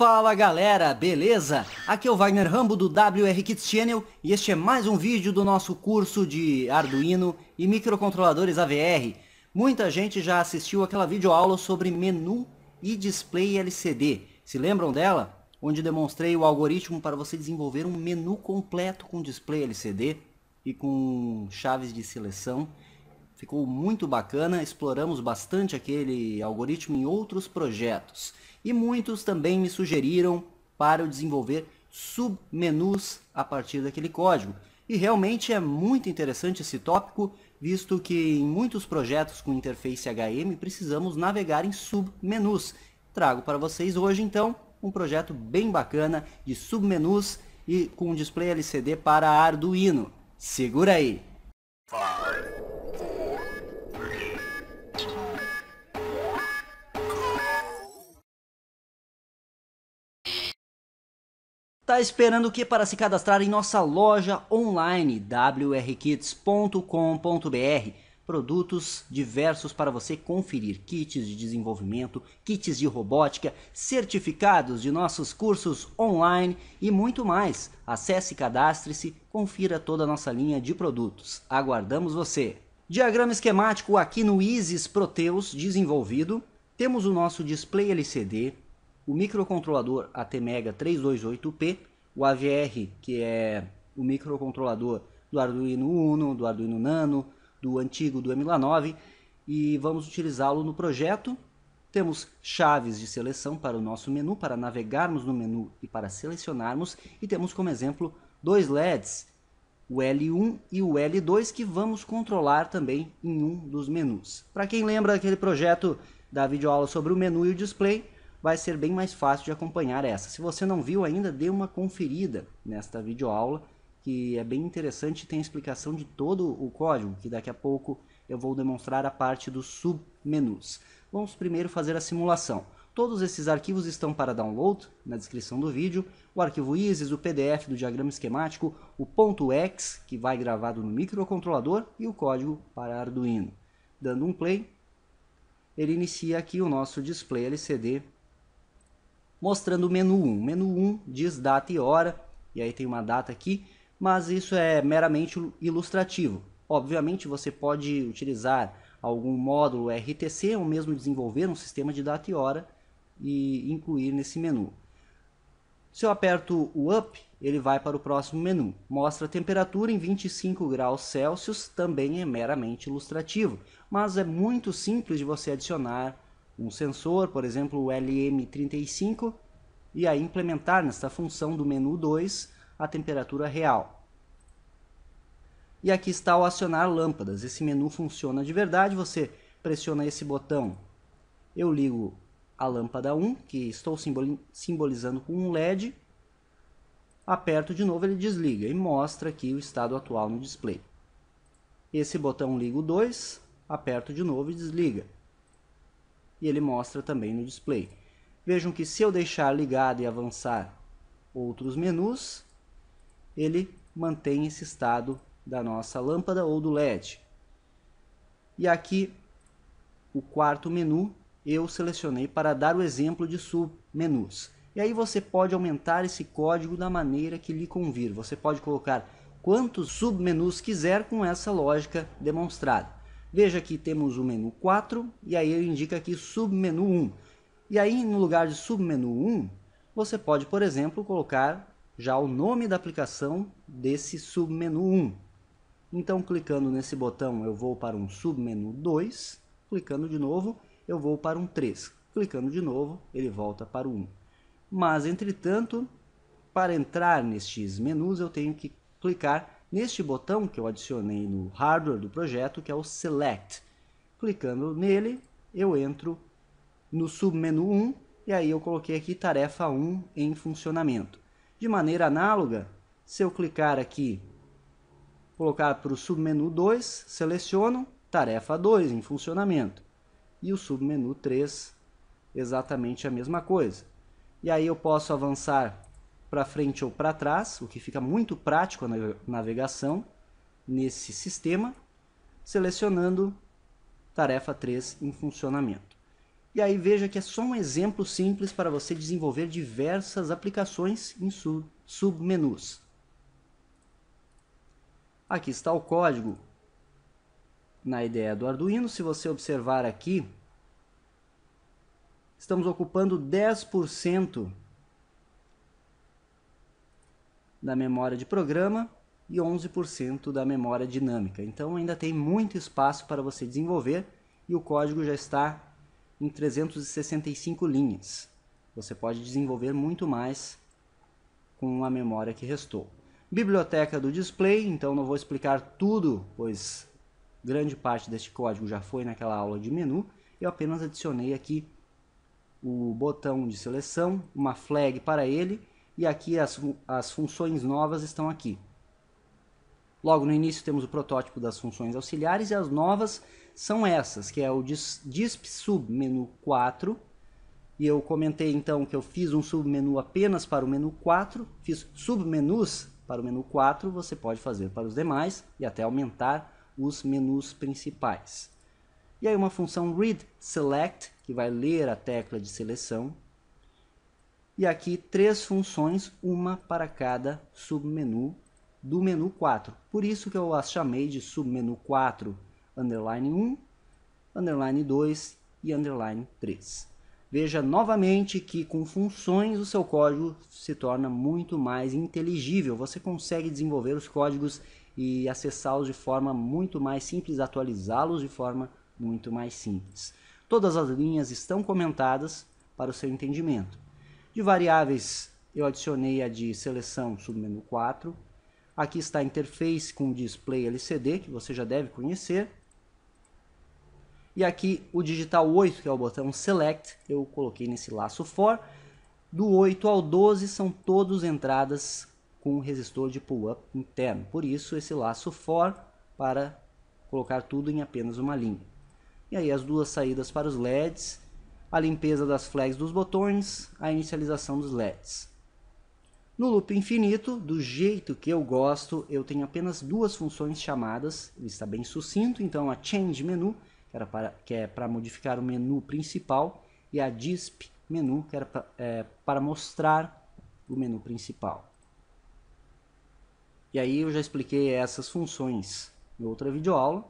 Fala galera, beleza? Aqui é o Wagner Rambo do WR Kids Channel e este é mais um vídeo do nosso curso de Arduino e microcontroladores AVR. Muita gente já assistiu aquela videoaula sobre menu e display LCD. Se lembram dela? Onde demonstrei o algoritmo para você desenvolver um menu completo com display LCD e com chaves de seleção. Ficou muito bacana, exploramos bastante aquele algoritmo em outros projetos. E muitos também me sugeriram para eu desenvolver submenus a partir daquele código. E realmente é muito interessante esse tópico, visto que em muitos projetos com interface HM precisamos navegar em submenus. Trago para vocês hoje então um projeto bem bacana de submenus e com um display LCD para Arduino. Segura aí! Tá esperando o que para se cadastrar em nossa loja online wrkits.com.br? Produtos diversos para você conferir: kits de desenvolvimento, kits de robótica, certificados de nossos cursos online e muito mais. Acesse, cadastre-se, confira toda a nossa linha de produtos. Aguardamos você! Diagrama esquemático aqui no Isis Proteus desenvolvido. Temos o nosso display LCD, o microcontrolador ATmega 328P o AVR que é o microcontrolador do Arduino Uno, do Arduino Nano, do antigo do M9 e vamos utilizá-lo no projeto. Temos chaves de seleção para o nosso menu, para navegarmos no menu e para selecionarmos. E temos como exemplo dois LEDs, o L1 e o L2, que vamos controlar também em um dos menus. Para quem lembra aquele projeto da videoaula sobre o menu e o display, vai ser bem mais fácil de acompanhar essa. Se você não viu ainda, dê uma conferida nesta videoaula, que é bem interessante e tem explicação de todo o código, que daqui a pouco eu vou demonstrar a parte dos submenus. Vamos primeiro fazer a simulação. Todos esses arquivos estão para download na descrição do vídeo, o arquivo ISIS, o PDF do diagrama esquemático, o .x, que vai gravado no microcontrolador, e o código para Arduino. Dando um play, ele inicia aqui o nosso display LCD mostrando o menu 1. Menu 1 diz data e hora, e aí tem uma data aqui, mas isso é meramente ilustrativo. Obviamente você pode utilizar algum módulo RTC ou mesmo desenvolver um sistema de data e hora e incluir nesse menu. Se eu aperto o up, ele vai para o próximo menu. Mostra a temperatura em 25 graus Celsius, também é meramente ilustrativo, mas é muito simples de você adicionar um sensor, por exemplo, o LM35, e aí implementar nesta função do menu 2 a temperatura real. E aqui está o acionar lâmpadas. Esse menu funciona de verdade, você pressiona esse botão. Eu ligo a lâmpada 1, que estou simbolizando com um LED. Aperto de novo, ele desliga e mostra aqui o estado atual no display. Esse botão ligo 2, aperto de novo e desliga e ele mostra também no display. Vejam que se eu deixar ligado e avançar outros menus, ele mantém esse estado da nossa lâmpada ou do LED. E aqui, o quarto menu, eu selecionei para dar o exemplo de submenus. E aí você pode aumentar esse código da maneira que lhe convir. Você pode colocar quantos submenus quiser com essa lógica demonstrada. Veja que temos o menu 4 e aí ele indica aqui submenu 1. E aí no lugar de submenu 1, você pode, por exemplo, colocar já o nome da aplicação desse submenu 1. Então clicando nesse botão eu vou para um submenu 2, clicando de novo eu vou para um 3. Clicando de novo ele volta para o 1. Mas entretanto, para entrar nestes menus eu tenho que clicar neste botão que eu adicionei no hardware do projeto, que é o Select. Clicando nele, eu entro no submenu 1 e aí eu coloquei aqui tarefa 1 em funcionamento. De maneira análoga, se eu clicar aqui, colocar para o submenu 2, seleciono tarefa 2 em funcionamento. E o submenu 3, exatamente a mesma coisa. E aí eu posso avançar para frente ou para trás, o que fica muito prático na navegação nesse sistema, selecionando tarefa 3 em funcionamento. E aí veja que é só um exemplo simples para você desenvolver diversas aplicações em submenus. Aqui está o código na ideia do Arduino. Se você observar aqui, estamos ocupando 10% da memória de programa e 11% da memória dinâmica. Então ainda tem muito espaço para você desenvolver e o código já está em 365 linhas. Você pode desenvolver muito mais com a memória que restou. Biblioteca do display, então não vou explicar tudo, pois grande parte deste código já foi naquela aula de menu. Eu apenas adicionei aqui o botão de seleção, uma flag para ele e aqui as, as funções novas estão aqui. Logo no início temos o protótipo das funções auxiliares e as novas são essas, que é o disp submenu 4. E eu comentei então que eu fiz um submenu apenas para o menu 4, fiz submenus para o menu 4, você pode fazer para os demais e até aumentar os menus principais. E aí uma função read select, que vai ler a tecla de seleção, e aqui três funções, uma para cada submenu do menu 4. Por isso que eu as chamei de submenu 4, underline 1, underline 2 e underline 3. Veja novamente que com funções o seu código se torna muito mais inteligível. Você consegue desenvolver os códigos e acessá-los de forma muito mais simples, atualizá-los de forma muito mais simples. Todas as linhas estão comentadas para o seu entendimento. De variáveis, eu adicionei a de seleção submenu 4. Aqui está a interface com display LCD, que você já deve conhecer. E aqui o digital 8, que é o botão Select, eu coloquei nesse laço for. Do 8 ao 12 são todas entradas com resistor de pull-up interno. Por isso esse laço for para colocar tudo em apenas uma linha. E aí as duas saídas para os LEDs a limpeza das flags dos botões, a inicialização dos LEDs. No loop infinito, do jeito que eu gosto, eu tenho apenas duas funções chamadas, ele está bem sucinto, então a change menu, que, era para, que é para modificar o menu principal, e a disp menu, que era é, para mostrar o menu principal. E aí eu já expliquei essas funções em outra videoaula,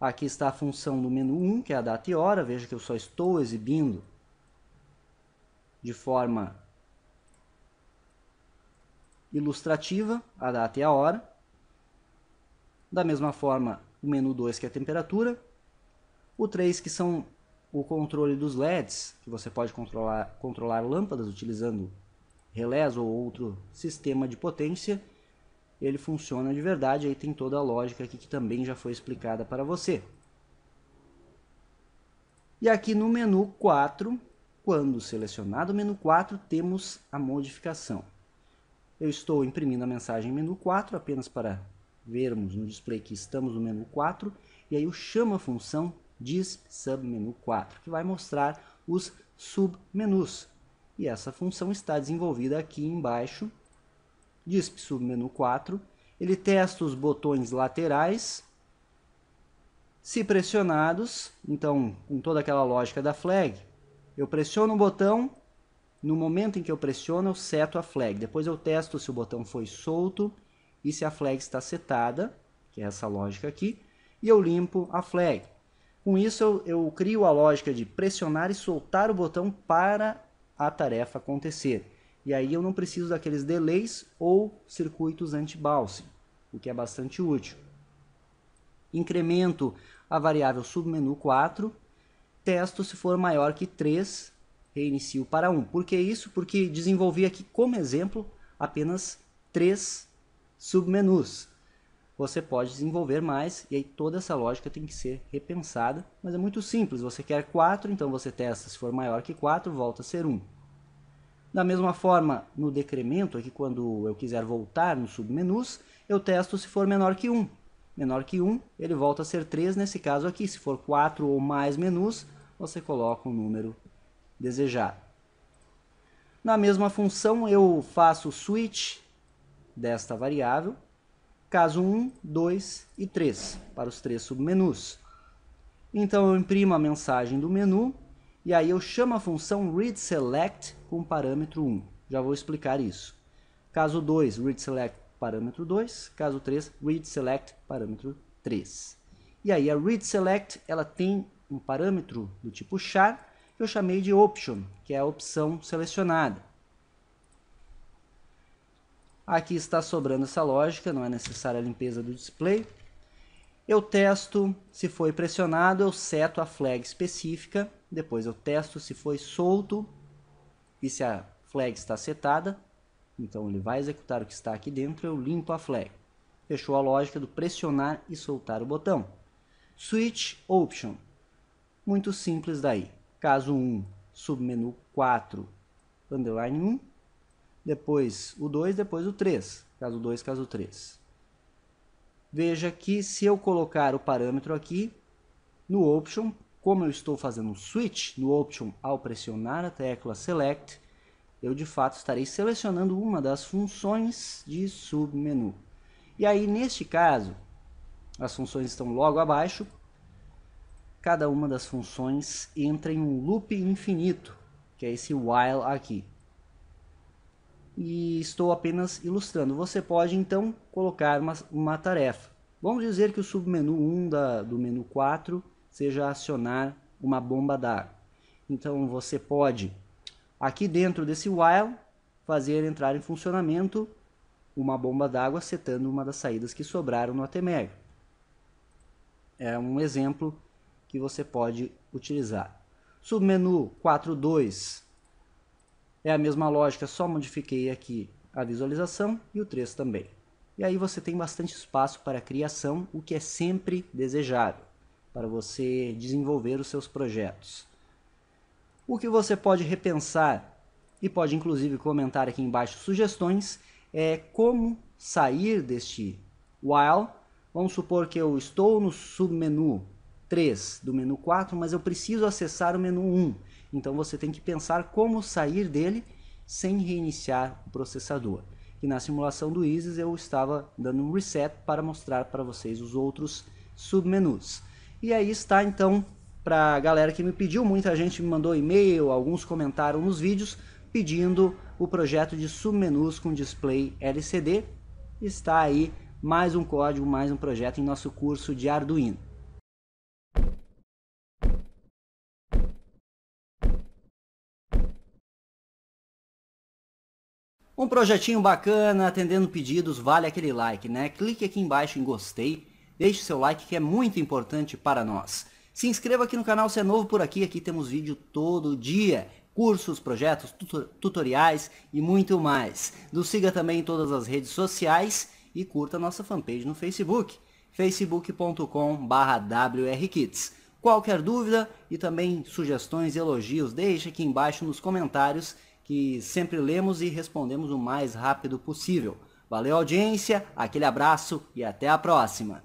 Aqui está a função do menu 1, que é a data e hora. Veja que eu só estou exibindo de forma ilustrativa a data e a hora. Da mesma forma, o menu 2, que é a temperatura. O 3, que são o controle dos LEDs, que você pode controlar, controlar lâmpadas utilizando relés ou outro sistema de potência ele funciona de verdade, aí tem toda a lógica aqui que também já foi explicada para você. E aqui no menu 4, quando selecionado o menu 4, temos a modificação. Eu estou imprimindo a mensagem menu 4 apenas para vermos no display que estamos no menu 4, e aí eu chamo a função diz submenu 4, que vai mostrar os submenus. E essa função está desenvolvida aqui embaixo DISP submenu 4, ele testa os botões laterais, se pressionados, então com toda aquela lógica da flag, eu pressiono o botão, no momento em que eu pressiono eu seto a flag, depois eu testo se o botão foi solto e se a flag está setada, que é essa lógica aqui, e eu limpo a flag. Com isso eu, eu crio a lógica de pressionar e soltar o botão para a tarefa acontecer. E aí eu não preciso daqueles delays ou circuitos anti-balse, o que é bastante útil. Incremento a variável submenu 4, testo se for maior que 3, reinicio para 1. Por que isso? Porque desenvolvi aqui como exemplo apenas 3 submenus. Você pode desenvolver mais e aí toda essa lógica tem que ser repensada, mas é muito simples. Você quer 4, então você testa se for maior que 4, volta a ser 1. Da mesma forma, no decremento, aqui é quando eu quiser voltar nos submenus, eu testo se for menor que 1. Menor que 1, ele volta a ser 3 nesse caso aqui. Se for 4 ou mais menus, você coloca o número desejado. Na mesma função, eu faço o switch desta variável, caso 1, 2 e 3, para os três submenus. Então, eu imprimo a mensagem do menu e aí eu chamo a função readSelect com parâmetro 1. Já vou explicar isso. Caso 2, readSelect parâmetro 2. Caso 3, readSelect parâmetro 3. E aí a readSelect ela tem um parâmetro do tipo char que eu chamei de option, que é a opção selecionada. Aqui está sobrando essa lógica, não é necessária a limpeza do display. Eu testo, se foi pressionado, eu seto a flag específica depois eu testo se foi solto e se a flag está setada. Então ele vai executar o que está aqui dentro, eu limpo a flag. Fechou a lógica do pressionar e soltar o botão. Switch Option. Muito simples daí. Caso 1, submenu 4, underline 1. Depois o 2, depois o 3. Caso 2, caso 3. Veja que se eu colocar o parâmetro aqui, no Option, como eu estou fazendo um switch no Option ao pressionar a tecla Select, eu de fato estarei selecionando uma das funções de submenu. E aí, neste caso, as funções estão logo abaixo, cada uma das funções entra em um loop infinito, que é esse while aqui. E estou apenas ilustrando. Você pode então colocar uma, uma tarefa. Vamos dizer que o submenu 1 da, do menu 4 seja acionar uma bomba d'água. Então você pode, aqui dentro desse while, fazer entrar em funcionamento uma bomba d'água setando uma das saídas que sobraram no ATMEG. É um exemplo que você pode utilizar. Submenu 4.2 é a mesma lógica, só modifiquei aqui a visualização e o 3 também. E aí você tem bastante espaço para criação, o que é sempre desejável para você desenvolver os seus projetos. O que você pode repensar e pode inclusive comentar aqui embaixo sugestões é como sair deste while. Vamos supor que eu estou no submenu 3 do menu 4, mas eu preciso acessar o menu 1. Então você tem que pensar como sair dele sem reiniciar o processador. E na simulação do ISIS eu estava dando um reset para mostrar para vocês os outros submenus. E aí está então para a galera que me pediu, muita gente me mandou e-mail, alguns comentaram nos vídeos pedindo o projeto de submenus com display LCD. Está aí mais um código, mais um projeto em nosso curso de Arduino. Um projetinho bacana, atendendo pedidos, vale aquele like, né? Clique aqui embaixo em gostei Deixe seu like que é muito importante para nós. Se inscreva aqui no canal se é novo por aqui, aqui temos vídeo todo dia. Cursos, projetos, tutor tutoriais e muito mais. Nos siga também em todas as redes sociais e curta nossa fanpage no Facebook, facebook.com/wrkits. Qualquer dúvida e também sugestões e elogios, deixe aqui embaixo nos comentários que sempre lemos e respondemos o mais rápido possível. Valeu, audiência, aquele abraço e até a próxima!